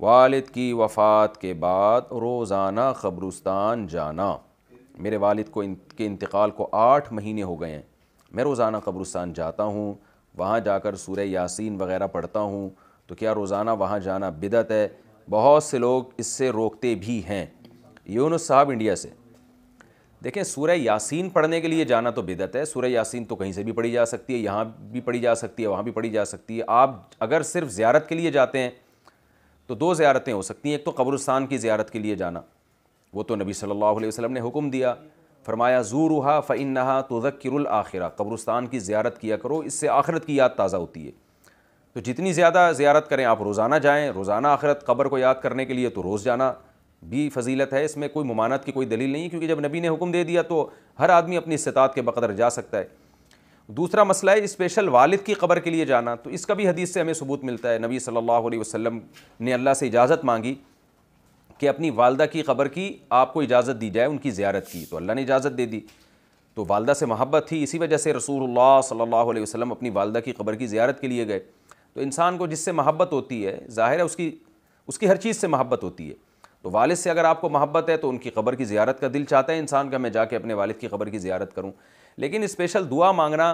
वालिद की वफ़ात के बाद रोज़ाना खबरस्तान जाना मेरे वालिद को के इंतकाल को आठ महीने हो गए हैं मैं रोज़ाना कब्रस्तान जाता हूँ वहाँ जाकर सूर्य यासीन वगैरह पढ़ता हूँ तो क्या रोज़ाना वहाँ जाना बिदत है बहुत से लोग इससे रोकते भी हैं यूनुस साहब इंडिया से देखें सूर्य यासीन पढ़ने के लिए जाना तो बिदत है सूर्य यासीन तो कहीं से भी पढ़ी जा सकती है यहाँ भी पढ़ी जा सकती है वहाँ भी पढ़ी जा सकती है आप अगर सिर्फ जियारत के लिए जाते हैं तो दो ज़्यारतें हो सकती हैं एक तो कब्रस्तान की ज़्यारत के लिए जाना वो तो नबी सल्लल्लाहु अलैहि वसल्लम ने हुक्म दिया फरमाया ज़ूरुहा फ़िन नहा तोज़क्र आखिरा कब्रस्तान की ज़्यारत किया करो इससे आखिरत की याद ताज़ा होती है तो जितनी ज़्यादा ज़्यारत करें आप रोज़ाना जाएँ रोज़ाना आखिरत कब्र को याद करने के लिए तो रोज़ जाना भी फजीलत है इसमें कोई ममानत की कोई दलील नहीं क्योंकि जब नबी ने हुक्म दे दिया तो हर आदमी अपनी इस्तात के बकदर जा सकता है दूसरा मसला है स्पेशल वालिद की ख़बर के लिए जाना तो इसका भी हदीस से हमें सबूत मिलता है नबी सल्लल्लाहु अलैहि वसल्लम ने अल्लाह से इजाज़त मांगी कि अपनी वालदा की ख़बर की आपको इजाज़त दी जाए उनकी ज़्यारत की तो अल्लाह ने इजाज़त दे दी तो वालदा से मोहब्बत थी इसी वजह से रसूल सल्लल्लाहु अलैहि वसल्लम अपनी वालदा की ख़बर की ज़्यारत के लिए गए तो इंसान को जिससे मोहब्बत होती है ज़ाहिर है उसकी उसकी हर चीज़ से मोहब्बत होती है तो वालिद से अगर आपको मोहब्बत है तो उनकी ख़बर की ज़्यारत का दिल चाहता है इंसान का मैं जाके अपने वालिद की ख़बर की ज़्यारत करूँ लेकिन स्पेशल दुआ मांगना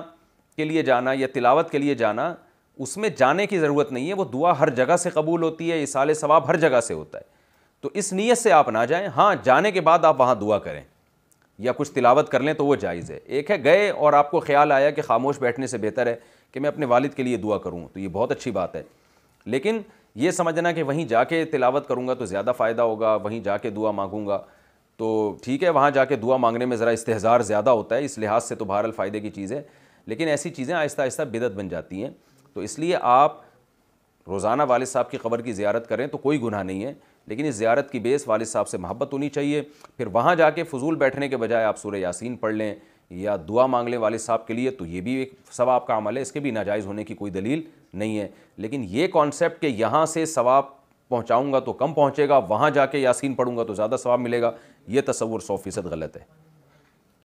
के लिए जाना या तिलावत के लिए जाना उसमें जाने की ज़रूरत नहीं है वो दुआ हर जगह से कबूल होती है इसाल सवाब हर जगह से होता है तो इस नीयत से आप ना जाएं हाँ जाने के बाद आप वहाँ दुआ करें या कुछ तिलावत कर लें तो वो जायज़ है एक है गए और आपको ख्याल आया कि खामोश बैठने से बेहतर है कि मैं अपने वालिद के लिए दुआ करूँ तो ये बहुत अच्छी बात है लेकिन ये समझना कि वहीं जाके तिलावत करूँगा तो ज़्यादा फ़ायदा होगा वहीं जाके दुआ मांगूंगा तो ठीक है वहाँ जाके दुआ मांगने में ज़रा इस्तेजार ज़्यादा होता है इस लिहाज से तो बहरल फ़ायदे की चीज़ है लेकिन ऐसी चीज़ें आहिस्ता आहिस्ता बिदत बन जाती हैं तो इसलिए आप रोज़ाना वाल साहब की ख़बर की ज़्यारत करें तो कोई गुनाह नहीं है लेकिन इस ज़्यारत की बेस वाल साहब से मोहब्बत होनी चाहिए फिर वहाँ जा के फजूल बैठने के बजाय आप सूर्य यासीन पढ़ लें या दुआ मांग लें वाल साहब के लिए तो ये भी एक सवाब का अमल है इसके भी नाजायज़ होने की कोई दलील नहीं है लेकिन ये कॉन्सेप्ट कि यहाँ से सवाब पहुँचाऊँगा तो कम पहुँचेगा वहाँ जाके यासीन पढ़ूँगा तो ज़्यादा सवाब मिलेगा ये तस्वुर सौ फ़ीसद गलत है